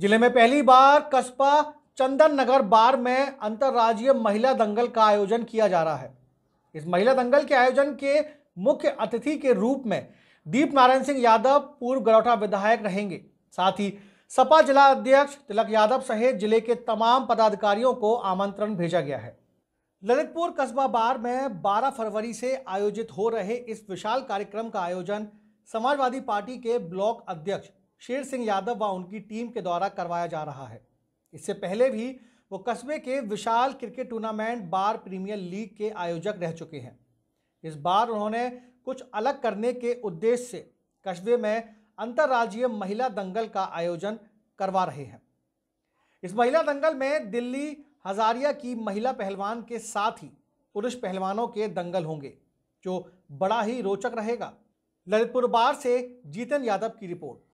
जिले में पहली बार कस्बा चंदन नगर बार में अंतर्राज्यीय महिला दंगल का आयोजन किया जा रहा है इस महिला दंगल के आयोजन के मुख्य अतिथि के रूप में दीप नारायण सिंह यादव पूर्व गलौटा विधायक रहेंगे साथ ही सपा जिला अध्यक्ष तिलक यादव सहित जिले के तमाम पदाधिकारियों को आमंत्रण भेजा गया है ललितपुर कस्बा बार में 12 फरवरी से आयोजित हो रहे इस विशाल कार्यक्रम का आयोजन समाजवादी पार्टी के ब्लॉक अध्यक्ष शेर सिंह यादव व उनकी टीम के द्वारा करवाया जा रहा है इससे पहले भी वो कस्बे के विशाल क्रिकेट टूर्नामेंट बार प्रीमियर लीग के आयोजक रह चुके हैं इस बार उन्होंने कुछ अलग करने के उद्देश्य से कस्बे में अंतर्राज्यीय महिला दंगल का आयोजन करवा रहे हैं इस महिला दंगल में दिल्ली हजारिया की महिला पहलवान के साथ ही पुरुष पहलवानों के दंगल होंगे जो बड़ा ही रोचक रहेगा ललितपुर बार से जीतन यादव की रिपोर्ट